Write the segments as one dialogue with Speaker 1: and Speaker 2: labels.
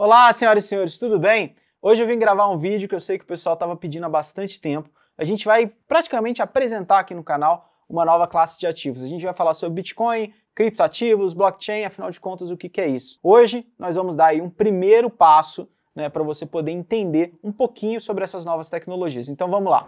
Speaker 1: Olá, senhoras e senhores, tudo bem? Hoje eu vim gravar um vídeo que eu sei que o pessoal estava pedindo há bastante tempo. A gente vai praticamente apresentar aqui no canal uma nova classe de ativos. A gente vai falar sobre Bitcoin, criptoativos, blockchain, afinal de contas, o que, que é isso? Hoje nós vamos dar aí um primeiro passo né, para você poder entender um pouquinho sobre essas novas tecnologias. Então vamos lá!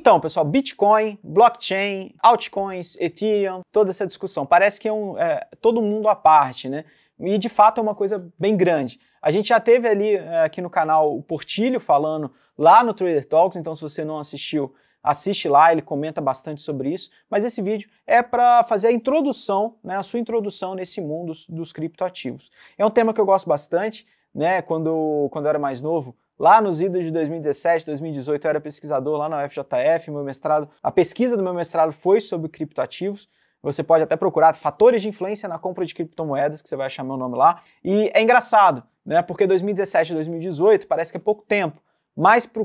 Speaker 1: Então, pessoal, Bitcoin, blockchain, altcoins, Ethereum, toda essa discussão. Parece que é, um, é todo mundo à parte, né? E de fato é uma coisa bem grande. A gente já teve ali é, aqui no canal o Portilho falando lá no Trader Talks, então se você não assistiu, assiste lá, ele comenta bastante sobre isso. Mas esse vídeo é para fazer a introdução, né, a sua introdução nesse mundo dos, criptoativos. É um tema que eu gosto bastante, né? Quando, quando eu era mais novo, Lá nos idos de 2017, 2018, eu era pesquisador lá na UFJF, meu mestrado, a pesquisa do meu mestrado foi sobre criptoativos. Você pode até procurar fatores de influência na compra de criptomoedas, que você vai achar meu nome lá. E é engraçado, né? Porque 2017 e 2018 parece que é pouco tempo, mas para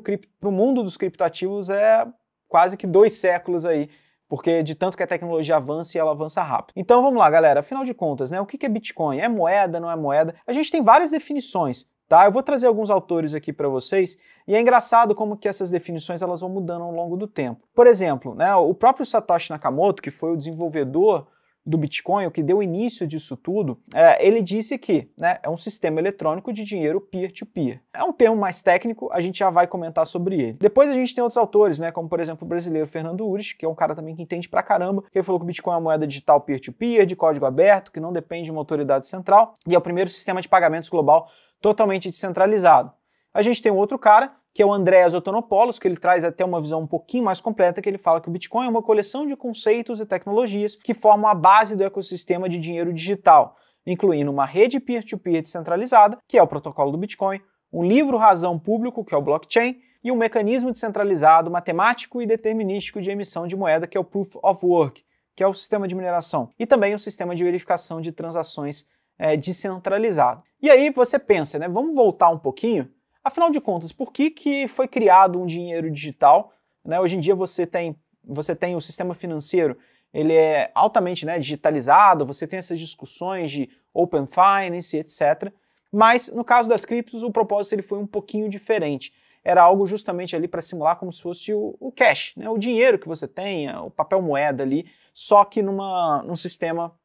Speaker 1: o mundo dos criptoativos é quase que dois séculos aí, porque de tanto que a tecnologia avança e ela avança rápido. Então vamos lá, galera. Afinal de contas, né? O que é Bitcoin? É moeda? Não é moeda? A gente tem várias definições. Tá? Eu vou trazer alguns autores aqui para vocês e é engraçado como que essas definições elas vão mudando ao longo do tempo. Por exemplo, né, o próprio Satoshi Nakamoto, que foi o desenvolvedor do Bitcoin, o que deu início disso tudo, é, ele disse que né, é um sistema eletrônico de dinheiro peer-to-peer. -peer. É um termo mais técnico, a gente já vai comentar sobre ele. Depois a gente tem outros autores, né, como por exemplo o brasileiro Fernando Urich, que é um cara também que entende pra caramba, que ele falou que o Bitcoin é uma moeda digital peer-to-peer, -peer, de código aberto, que não depende de uma autoridade central, e é o primeiro sistema de pagamentos global totalmente descentralizado. A gente tem um outro cara, que é o Andreas Otonopoulos, que ele traz até uma visão um pouquinho mais completa, que ele fala que o Bitcoin é uma coleção de conceitos e tecnologias que formam a base do ecossistema de dinheiro digital, incluindo uma rede peer-to-peer -peer descentralizada, que é o protocolo do Bitcoin, um livro razão público, que é o blockchain, e um mecanismo descentralizado, matemático e determinístico de emissão de moeda, que é o Proof of Work, que é o sistema de mineração, e também o sistema de verificação de transações é, descentralizado. E aí você pensa, né? Vamos voltar um pouquinho. Afinal de contas, por que, que foi criado um dinheiro digital? Né? Hoje em dia você tem você tem o sistema financeiro, ele é altamente né, digitalizado, você tem essas discussões de open finance, etc. Mas no caso das criptos, o propósito ele foi um pouquinho diferente. Era algo justamente ali para simular como se fosse o, o cash, né, o dinheiro que você tem, o papel moeda ali, só que numa, num sistema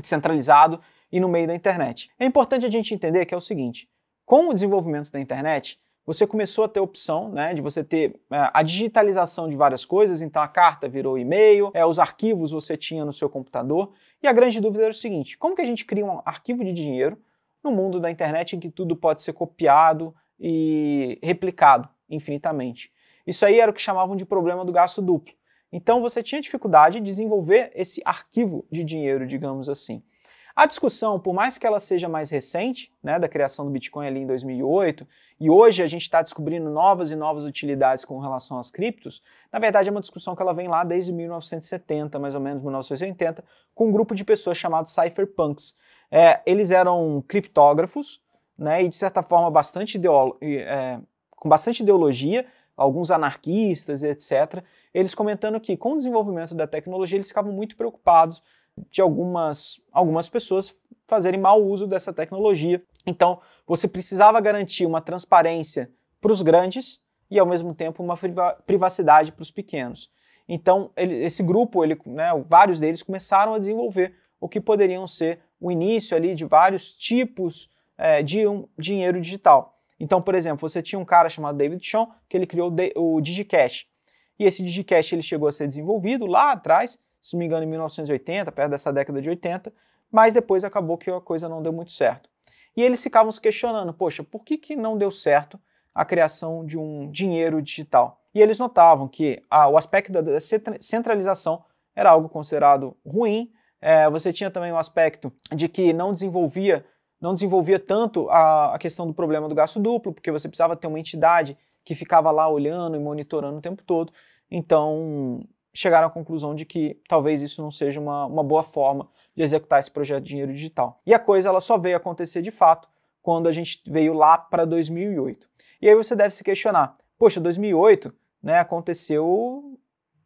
Speaker 1: descentralizado e no meio da internet. É importante a gente entender que é o seguinte: com o desenvolvimento da internet, você começou a ter a opção né, de você ter é, a digitalização de várias coisas, então a carta virou e-mail, é, os arquivos você tinha no seu computador. E a grande dúvida era o seguinte: como que a gente cria um arquivo de dinheiro no mundo da internet em que tudo pode ser copiado e replicado infinitamente? Isso aí era o que chamavam de problema do gasto duplo. Então você tinha dificuldade de desenvolver esse arquivo de dinheiro, digamos assim. A discussão, por mais que ela seja mais recente, né, da criação do Bitcoin ali em 2008, e hoje a gente está descobrindo novas e novas utilidades com relação às criptos, na verdade é uma discussão que ela vem lá desde 1970, mais ou menos 1980, com um grupo de pessoas chamado cypherpunks. É, eles eram criptógrafos, né, e de certa forma bastante é, com bastante ideologia, alguns anarquistas, etc. Eles comentando que com o desenvolvimento da tecnologia eles ficavam muito preocupados de algumas, algumas pessoas fazerem mau uso dessa tecnologia. Então, você precisava garantir uma transparência para os grandes e, ao mesmo tempo, uma privacidade para os pequenos. Então, ele, esse grupo, ele, né, vários deles começaram a desenvolver o que poderiam ser o início ali de vários tipos é, de um dinheiro digital. Então, por exemplo, você tinha um cara chamado David Chon que ele criou o Digicash. E esse Digicash ele chegou a ser desenvolvido lá atrás se não me engano, em 1980, perto dessa década de 80, mas depois acabou que a coisa não deu muito certo. E eles ficavam se questionando, poxa, por que, que não deu certo a criação de um dinheiro digital? E eles notavam que ah, o aspecto da centralização era algo considerado ruim, é, você tinha também o aspecto de que não desenvolvia não desenvolvia tanto a, a questão do problema do gasto duplo, porque você precisava ter uma entidade que ficava lá olhando e monitorando o tempo todo. Então, chegaram à conclusão de que talvez isso não seja uma, uma boa forma de executar esse projeto de dinheiro digital. E a coisa ela só veio acontecer de fato quando a gente veio lá para 2008. E aí você deve se questionar, poxa, 2008 né, aconteceu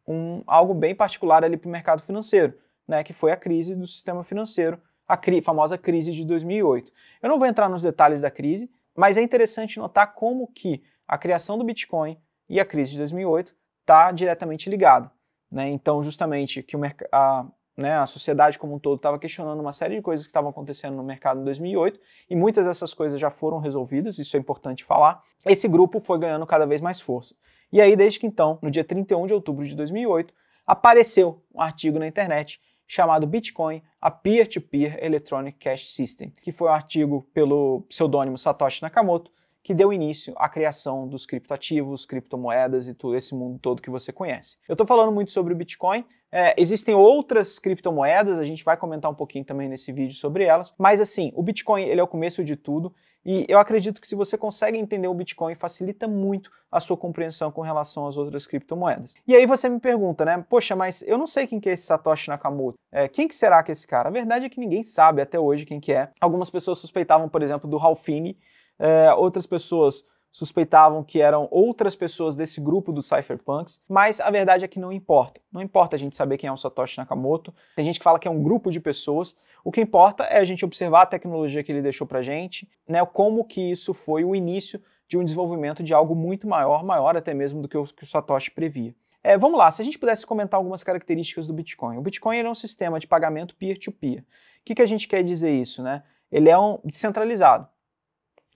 Speaker 1: um, algo bem particular ali para o mercado financeiro, né, que foi a crise do sistema financeiro, a cri famosa crise de 2008. Eu não vou entrar nos detalhes da crise, mas é interessante notar como que a criação do Bitcoin e a crise de 2008 está diretamente ligada. Né? Então, justamente, que o a, né, a sociedade como um todo estava questionando uma série de coisas que estavam acontecendo no mercado em 2008 e muitas dessas coisas já foram resolvidas, isso é importante falar. Esse grupo foi ganhando cada vez mais força. E aí, desde que então, no dia 31 de outubro de 2008, apareceu um artigo na internet chamado Bitcoin, a Peer-to-Peer -Peer Electronic Cash System, que foi um artigo pelo pseudônimo Satoshi Nakamoto, que deu início à criação dos criptativos, criptomoedas e todo esse mundo todo que você conhece. Eu estou falando muito sobre o Bitcoin, é, existem outras criptomoedas, a gente vai comentar um pouquinho também nesse vídeo sobre elas, mas assim, o Bitcoin ele é o começo de tudo e eu acredito que se você consegue entender o Bitcoin, facilita muito a sua compreensão com relação às outras criptomoedas. E aí você me pergunta, né, poxa, mas eu não sei quem que é esse Satoshi Nakamoto, é, quem que será que é esse cara? A verdade é que ninguém sabe até hoje quem que é. Algumas pessoas suspeitavam, por exemplo, do Ralphine, é, outras pessoas suspeitavam que eram outras pessoas desse grupo dos cypherpunks, mas a verdade é que não importa. Não importa a gente saber quem é o Satoshi Nakamoto. Tem gente que fala que é um grupo de pessoas. O que importa é a gente observar a tecnologia que ele deixou pra gente, né, como que isso foi o início de um desenvolvimento de algo muito maior, maior até mesmo do que o, que o Satoshi previa. É, vamos lá, se a gente pudesse comentar algumas características do Bitcoin. O Bitcoin é um sistema de pagamento peer-to-peer. -peer. O que, que a gente quer dizer isso? Né? Ele é um descentralizado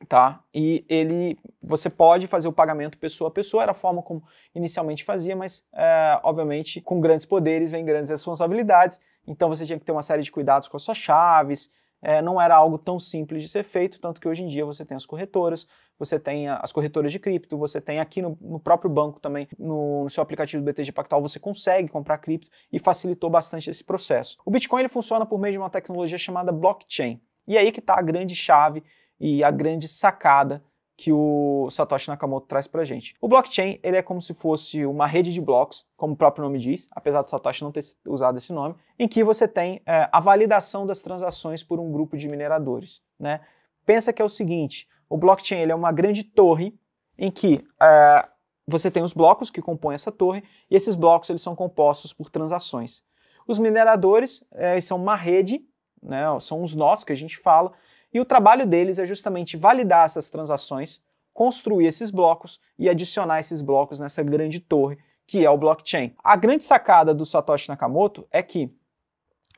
Speaker 1: tá? E ele, você pode fazer o pagamento pessoa a pessoa, era a forma como inicialmente fazia, mas é, obviamente com grandes poderes vem grandes responsabilidades, então você tinha que ter uma série de cuidados com as suas chaves, é, não era algo tão simples de ser feito, tanto que hoje em dia você tem as corretoras, você tem as corretoras de cripto, você tem aqui no, no próprio banco também, no, no, seu aplicativo do BTG Pactual, você consegue comprar cripto e facilitou bastante esse processo. O Bitcoin ele funciona por meio de uma tecnologia chamada blockchain. E é aí que está a grande chave e a grande sacada que o Satoshi Nakamoto traz para gente. O blockchain ele é como se fosse uma rede de blocos, como o próprio nome diz, apesar do Satoshi não ter usado esse nome, em que você tem é, a validação das transações por um grupo de mineradores. Né? Pensa que é o seguinte: o blockchain ele é uma grande torre em que é, você tem os blocos que compõem essa torre e esses blocos eles são compostos por transações. Os mineradores é, são uma rede, né, são os nós que a gente fala, e o trabalho deles é justamente validar essas transações, construir esses blocos e adicionar esses blocos nessa grande torre que é o blockchain. A grande sacada do Satoshi Nakamoto é que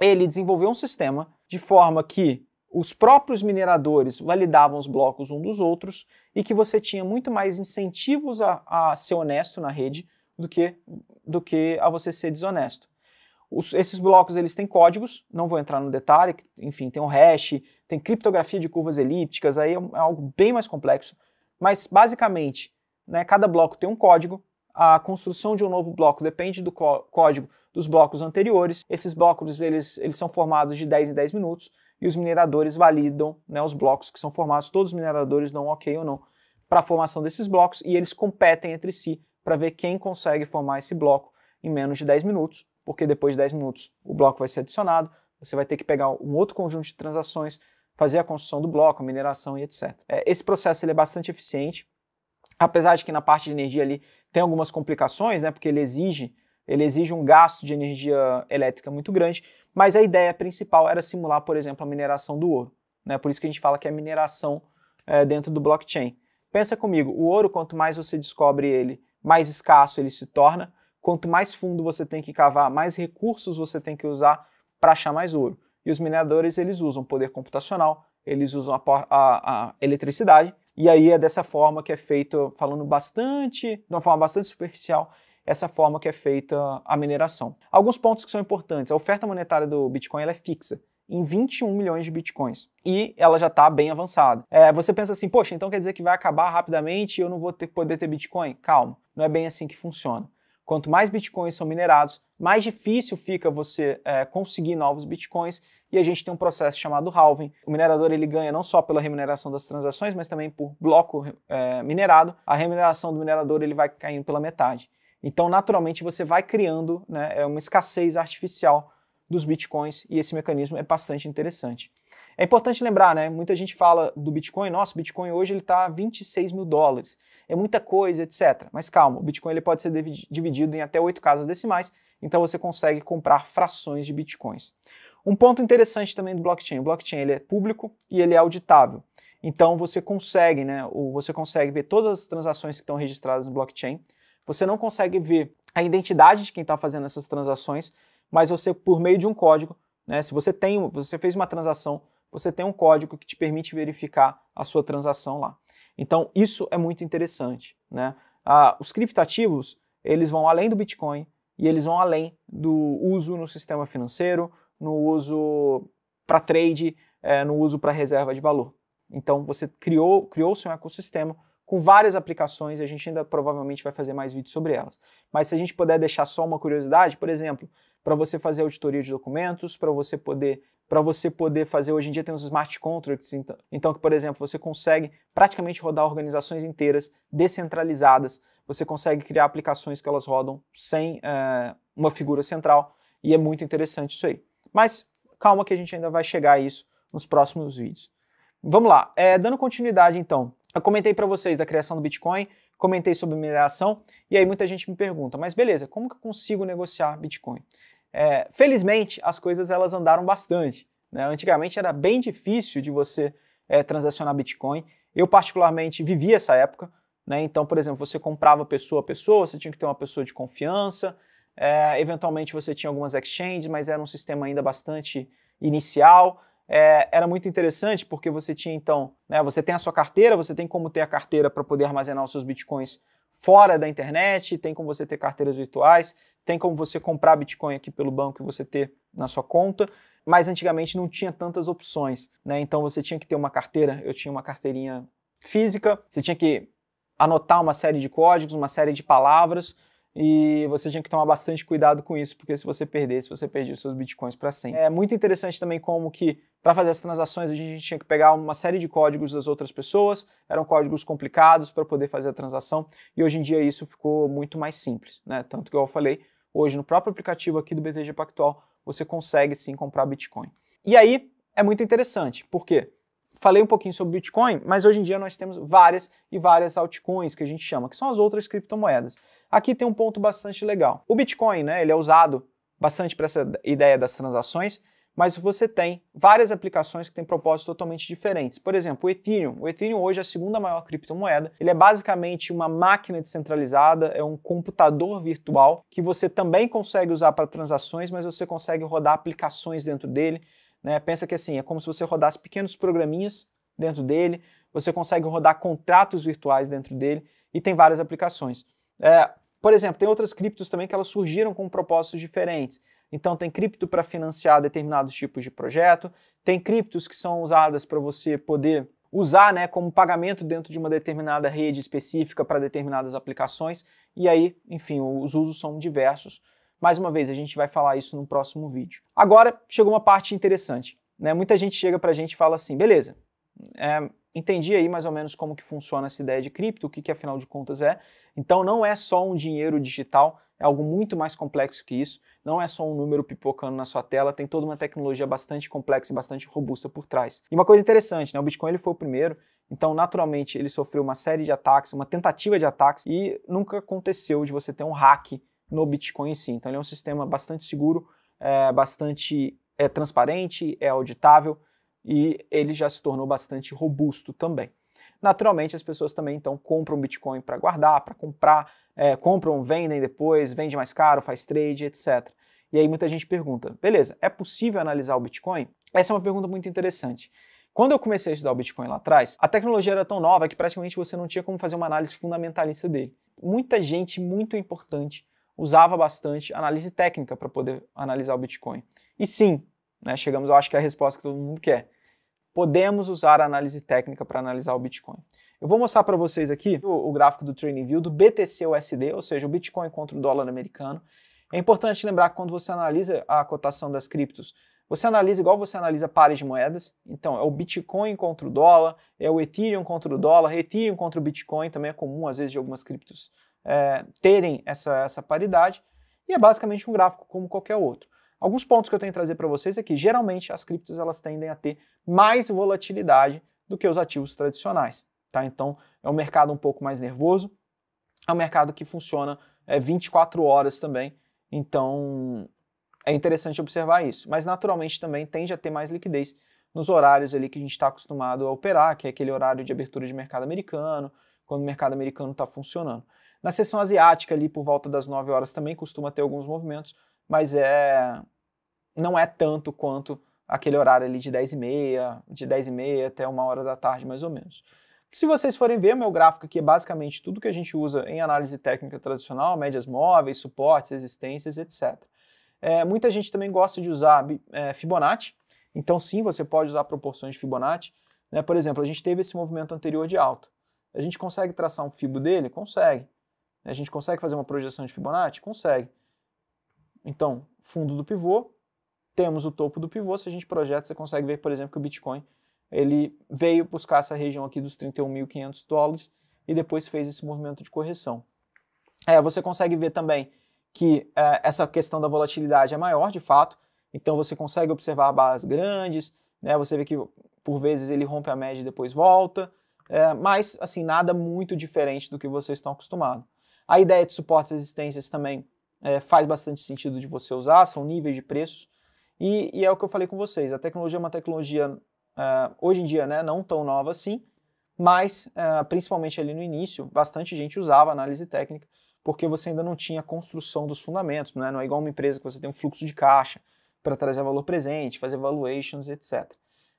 Speaker 1: ele desenvolveu um sistema de forma que os próprios mineradores validavam os blocos um dos outros e que você tinha muito mais incentivos a, a ser honesto na rede do que, do que a você ser desonesto. Os, esses blocos eles têm códigos, não vou entrar no detalhe, enfim, tem um hash, tem criptografia de curvas elípticas, aí é, é algo bem mais complexo. Mas, basicamente, né, cada bloco tem um código, a construção de um novo bloco depende do código dos blocos anteriores. Esses blocos eles, eles são formados de 10 em 10 minutos e os mineradores validam né, os blocos que são formados. Todos os mineradores dão um ok ou não para a formação desses blocos e eles competem entre si para ver quem consegue formar esse bloco em menos de 10 minutos, porque depois de 10 minutos o bloco vai ser adicionado, você vai ter que pegar um outro conjunto de transações, fazer a construção do bloco, a mineração e etc. É, esse processo ele é bastante eficiente, apesar de que na parte de energia ali tem algumas complicações, né, porque ele exige ele exige um gasto de energia elétrica muito grande, mas a ideia principal era simular, por exemplo, a mineração do ouro. Né? Por isso que a gente fala que é mineração é, dentro do blockchain. Pensa comigo, o ouro, quanto mais você descobre ele, mais escasso ele se torna, quanto mais fundo você tem que cavar, mais recursos você tem que usar para achar mais ouro. E os mineradores eles usam poder computacional, eles usam a, a, a eletricidade, e aí é dessa forma que é feito, falando bastante, de uma forma bastante superficial, essa forma que é feita a mineração. Alguns pontos que são importantes. A oferta monetária do Bitcoin é fixa em 21 milhões de bitcoins. E ela já está bem avançada. É, você pensa assim, poxa, então quer dizer que vai acabar rapidamente e eu não vou ter, poder ter bitcoin? Calma, não é bem assim que funciona. Quanto mais bitcoins são minerados, mais difícil fica você é, conseguir novos bitcoins e a gente tem um processo chamado halving. O minerador ele ganha não só pela remuneração das transações, mas também por bloco é, minerado. A remuneração do minerador ele vai caindo pela metade. Então, naturalmente, você vai criando né, é uma escassez artificial dos bitcoins e esse mecanismo é bastante interessante. É importante lembrar, né? Muita gente fala do Bitcoin, nossa, o Bitcoin hoje ele está 26 mil dólares, é muita coisa, etc. Mas calma, o Bitcoin ele pode ser dividido em até oito casas decimais, então você consegue comprar frações de Bitcoins. Um ponto interessante também do blockchain, o blockchain ele é público e ele é auditável. Então você consegue, né? Ou você consegue ver todas as transações que estão registradas no blockchain. Você não consegue ver a identidade de quem está fazendo essas transações, mas você, por meio de um código, né? Se você tem, você fez uma transação você tem um código que te permite verificar a sua transação lá. Então, isso é muito interessante. Né? Ah, os criptativos, eles vão além do Bitcoin e eles vão além do uso no sistema financeiro, no uso para trade, é, no uso para reserva de valor. Então, você criou, criou seu ecossistema com várias aplicações e a gente ainda provavelmente vai fazer mais vídeos sobre elas. Mas se a gente puder deixar só uma curiosidade, por exemplo, para você fazer auditoria de documentos, para você poder para você poder fazer hoje em dia tem os smart contracts, então, então que por exemplo, você consegue praticamente rodar organizações inteiras descentralizadas, você consegue criar aplicações que elas rodam sem eh, uma figura central e é muito interessante isso aí. Mas calma que a gente ainda vai chegar a isso nos próximos vídeos. Vamos lá, é, dando continuidade então eu comentei para vocês da criação do Bitcoin, comentei sobre mineração, e aí muita gente me pergunta, mas beleza, como que eu consigo negociar Bitcoin? É, felizmente, as coisas elas andaram bastante. Né? Antigamente era bem difícil de você é, transacionar Bitcoin. Eu, particularmente, vivi essa época. Né? Então, por exemplo, você comprava pessoa a pessoa, você tinha que ter uma pessoa de confiança. É, eventualmente, você tinha algumas exchanges, mas era um sistema ainda bastante inicial é, era muito interessante porque você tinha então, né, você tem a sua carteira, você tem como ter a carteira para poder armazenar os seus bitcoins fora da internet, tem como você ter carteiras virtuais, tem como você comprar Bitcoin aqui pelo banco e você ter na sua conta, mas antigamente não tinha tantas opções, né? Então você tinha que ter uma carteira, eu tinha uma carteirinha física, você tinha que anotar uma série de códigos, uma série de palavras e você tinha que tomar bastante cuidado com isso, porque se você perdesse, você perdia os seus bitcoins para sempre. É muito interessante também como que para fazer as transações a gente tinha que pegar uma série de códigos das outras pessoas, eram códigos complicados para poder fazer a transação, e hoje em dia isso ficou muito mais simples, né? Tanto que eu falei, hoje no próprio aplicativo aqui do BTG Pactual, você consegue sim comprar bitcoin. E aí é muito interessante, por quê? falei um pouquinho sobre Bitcoin, mas hoje em dia nós temos várias e várias altcoins que a gente chama, que são as outras criptomoedas. Aqui tem um ponto bastante legal. O Bitcoin, né, ele é usado bastante para essa ideia das transações, mas você tem várias aplicações que têm propósitos totalmente diferentes. Por exemplo, o Ethereum. O Ethereum hoje é a segunda maior criptomoeda. Ele é basicamente uma máquina descentralizada, é um computador virtual que você também consegue usar para transações, mas você consegue rodar aplicações dentro dele. Né? Pensa que assim, é como se você rodasse pequenos programinhas dentro dele, você consegue rodar contratos virtuais dentro dele e tem várias aplicações. É, por exemplo, tem outras criptos também que elas surgiram com propósitos diferentes. Então tem cripto para financiar determinados tipos de projeto, tem criptos que são usadas para você poder usar né, como pagamento dentro de uma determinada rede específica para determinadas aplicações, e aí, enfim, os usos são diversos. Mais uma vez, a gente vai falar isso no próximo vídeo. Agora, chegou uma parte interessante. Né? Muita gente chega para a gente e fala assim, beleza, é, entendi aí mais ou menos como que funciona essa ideia de cripto, o que, que afinal de contas é. Então não é só um dinheiro digital, é algo muito mais complexo que isso. Não é só um número pipocando na sua tela, tem toda uma tecnologia bastante complexa e bastante robusta por trás. E uma coisa interessante, né? O Bitcoin ele foi o primeiro, então naturalmente ele sofreu uma série de ataques, uma tentativa de ataques e nunca aconteceu de você ter um hack no Bitcoin sim Então ele é um sistema bastante seguro, é, bastante é transparente, é auditável e ele já se tornou bastante robusto também. Naturalmente, as pessoas também então compram Bitcoin para guardar, para comprar, é, compram, vendem depois, vende mais caro, faz trade, etc. E aí muita gente pergunta: beleza, é possível analisar o Bitcoin? Essa é uma pergunta muito interessante. Quando eu comecei a estudar o Bitcoin lá atrás, a tecnologia era tão nova que praticamente você não tinha como fazer uma análise fundamentalista dele. Muita gente muito importante usava bastante análise técnica para poder analisar o Bitcoin. E sim, né, chegamos, eu acho que é a resposta que todo mundo quer. Podemos usar a análise técnica para analisar o Bitcoin. Eu vou mostrar para vocês aqui o, o, gráfico do Trading View do BTC USD, ou seja, o Bitcoin contra o dólar americano. É importante lembrar que quando você analisa a cotação das criptos, você analisa igual você analisa pares de moedas, então é o Bitcoin contra o dólar, é o Ethereum contra o dólar, Ethereum contra o Bitcoin, também é comum às vezes de algumas criptos é, terem essa, essa paridade, e é basicamente um gráfico como qualquer outro. Alguns pontos que eu tenho que trazer para vocês é que geralmente as criptos elas tendem a ter mais volatilidade do que os ativos tradicionais, tá? Então é um mercado um pouco mais nervoso, é um mercado que funciona é, 24 horas também, então é interessante observar isso. Mas naturalmente também tende a ter mais liquidez nos horários ali que a gente está acostumado a operar, que é aquele horário de abertura de mercado americano, quando o mercado americano está funcionando. Na sessão asiática, ali por volta das 9 horas, também costuma ter alguns movimentos, mas é não é tanto quanto aquele horário ali de 10 e meia, de 10 e meia até uma hora da tarde, mais ou menos. Se vocês forem ver, meu gráfico aqui é basicamente tudo que a gente usa em análise técnica tradicional, médias móveis, suportes, resistências, etc. É, muita gente também gosta de usar é, Fibonacci, então sim, você pode usar proporções de Fibonacci. Né? Por exemplo, a gente teve esse movimento anterior de alta. A gente consegue traçar um fibo dele? Consegue. A gente consegue fazer uma projeção de Fibonacci? Consegue. Então, fundo do pivô, temos o topo do pivô, se a gente projeta, você consegue ver, por exemplo, que o Bitcoin ele veio buscar essa região aqui dos 31.500 dólares e depois fez esse movimento de correção. É, você consegue ver também que é, essa questão da volatilidade é maior, de fato, então você consegue observar barras grandes, né, você vê que por vezes ele rompe a média e depois volta, é, mas assim, nada muito diferente do que vocês estão acostumados. A ideia de suportes e resistências também é, faz bastante sentido de você usar, são níveis de preços. E, e, é o que eu falei com vocês, a tecnologia é uma tecnologia, uh, hoje em dia, né, não tão nova assim, mas uh, principalmente ali no início, bastante gente usava análise técnica, porque você ainda não tinha construção dos fundamentos, né? não é igual uma empresa que você tem um fluxo de caixa para trazer valor presente, fazer valuations, etc.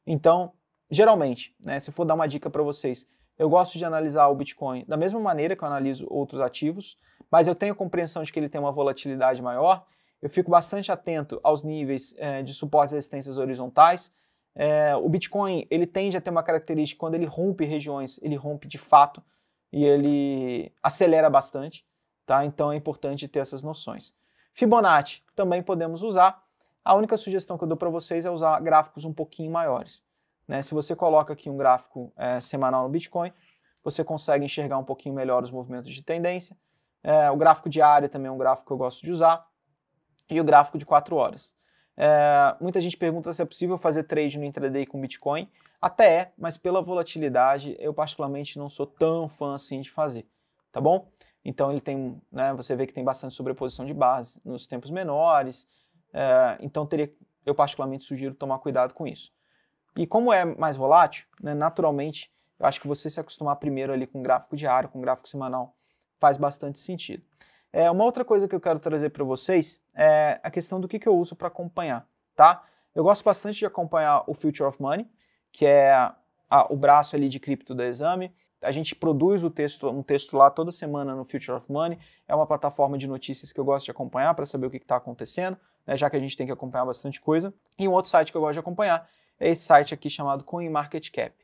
Speaker 1: Então, geralmente, né, se eu for dar uma dica para vocês, eu gosto de analisar o Bitcoin da mesma maneira que eu analiso outros ativos, mas eu tenho a compreensão de que ele tem uma volatilidade maior. Eu fico bastante atento aos níveis é, de suportes e resistências horizontais. É, o Bitcoin ele tende a ter uma característica quando ele rompe regiões, ele rompe de fato e ele acelera bastante, tá? Então é importante ter essas noções. Fibonacci também podemos usar. A única sugestão que eu dou para vocês é usar gráficos um pouquinho maiores. Né? Se você coloca aqui um gráfico é, semanal no Bitcoin, você consegue enxergar um pouquinho melhor os movimentos de tendência. É, o gráfico diário também é um gráfico que eu gosto de usar. E o gráfico de 4 horas. É, muita gente pergunta se é possível fazer trade no intraday com Bitcoin. Até é, mas pela volatilidade eu particularmente não sou tão fã assim de fazer, tá bom? Então ele tem, né, você vê que tem bastante sobreposição de base nos tempos menores, é, então teria, eu particularmente sugiro tomar cuidado com isso. E como é mais volátil, né, naturalmente, eu acho que você se acostumar primeiro ali com gráfico diário, com gráfico semanal, faz bastante sentido. É, uma outra coisa que eu quero trazer para vocês é a questão do que, que eu uso para acompanhar, tá? Eu gosto bastante de acompanhar o Future of Money, que é a, o braço ali de cripto da Exame. A gente produz o texto, um texto lá toda semana no Future of Money. É uma plataforma de notícias que eu gosto de acompanhar para saber o que está acontecendo, né, já que a gente tem que acompanhar bastante coisa. E um outro site que eu gosto de acompanhar é esse site aqui chamado CoinMarketCap.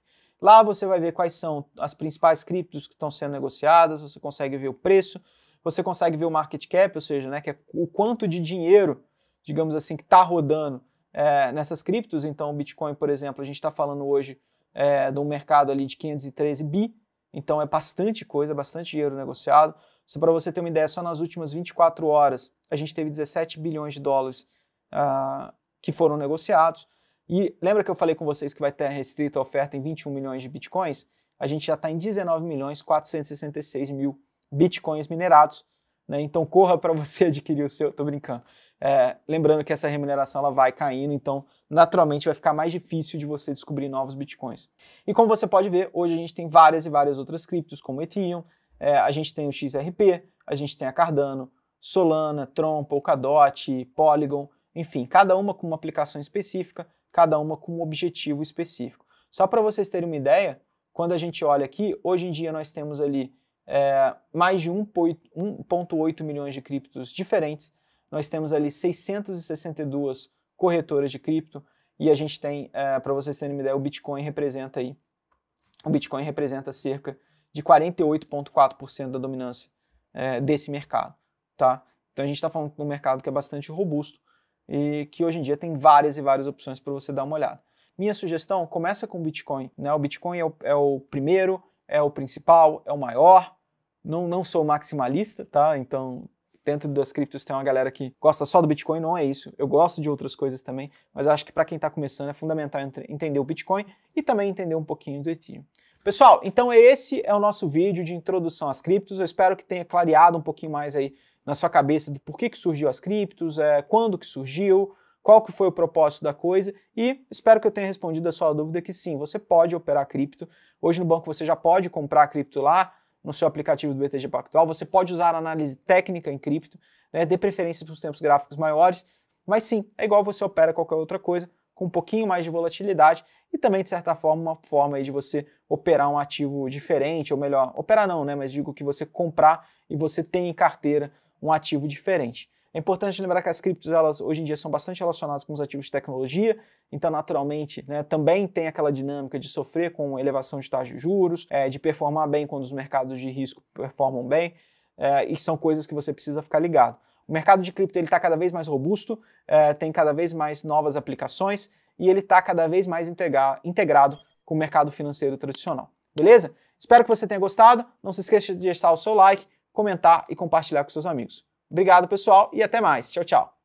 Speaker 1: Lá você vai ver quais são as principais criptos que estão sendo negociadas, você consegue ver o preço, você consegue ver o market cap, ou seja, né, que é o quanto de dinheiro, digamos assim, que está rodando é, nessas criptos. Então, o Bitcoin, por exemplo, a gente está falando hoje é, de um mercado ali de 513 bi, então é bastante coisa, bastante dinheiro negociado. Só para você ter uma ideia, só nas últimas 24 horas a gente teve 17 bilhões de dólares uh, que foram negociados. E lembra que eu falei com vocês que vai ter restrito a oferta em 21 milhões de bitcoins? A gente já está em 19 milhões 466 mil bitcoins minerados. Né? Então corra para você adquirir o seu. Estou brincando. É, lembrando que essa remuneração ela vai caindo, então naturalmente vai ficar mais difícil de você descobrir novos bitcoins. E como você pode ver, hoje a gente tem várias e várias outras criptos, como Ethereum, é, a gente tem o XRP, a gente tem a Cardano, Solana, Tron, Polkadot, Polygon, enfim, cada uma com uma aplicação específica cada uma com um objetivo específico. Só para vocês terem uma ideia, quando a gente olha aqui, hoje em dia nós temos ali é, mais de 1,8 milhões de criptos diferentes, nós temos ali 662 corretoras de cripto, e a gente tem, é, para vocês terem uma ideia, o Bitcoin representa aí, o Bitcoin representa cerca de 48,4% da dominância é, desse mercado, tá? Então a gente está falando de um mercado que é bastante robusto, e que hoje em dia tem várias e várias opções para você dar uma olhada. Minha sugestão, começa com o Bitcoin. Né? O Bitcoin é o, é o primeiro, é o principal, é o maior. Não, não sou maximalista, tá? Então, dentro das criptos tem uma galera que gosta só do Bitcoin, não é isso. Eu gosto de outras coisas também, mas acho que para quem está começando é fundamental entender o Bitcoin e também entender um pouquinho do Ethereum. Pessoal, então esse é o nosso vídeo de introdução às criptos. Eu espero que tenha clareado um pouquinho mais aí na sua cabeça do porquê que surgiu as criptos, é, quando que surgiu, qual que foi o propósito da coisa e espero que eu tenha respondido a sua dúvida que sim, você pode operar cripto. Hoje no banco você já pode comprar cripto lá no seu aplicativo do BTG Pactual, você pode usar análise técnica em cripto, né, dê preferência para os tempos gráficos maiores, mas sim, é igual você opera qualquer outra coisa, com um pouquinho mais de volatilidade e também, de certa forma, uma forma de você operar um ativo diferente, ou melhor, operar não, né? Mas digo que você comprar e você tem em carteira um ativo diferente. É importante lembrar que as criptos, elas hoje em dia são bastante relacionadas com os ativos de tecnologia, então naturalmente né, também tem aquela dinâmica de sofrer com elevação de taxa de juros, é, de performar bem quando os mercados de risco performam bem, é, e são coisas que você precisa ficar ligado. O mercado de cripto está cada vez mais robusto, é, tem cada vez mais novas aplicações e ele está cada vez mais integra integrado com o mercado financeiro tradicional. Beleza? Espero que você tenha gostado. Não se esqueça de deixar o seu like comentar e compartilhar com seus amigos. Obrigado, pessoal, e até mais. Tchau, tchau.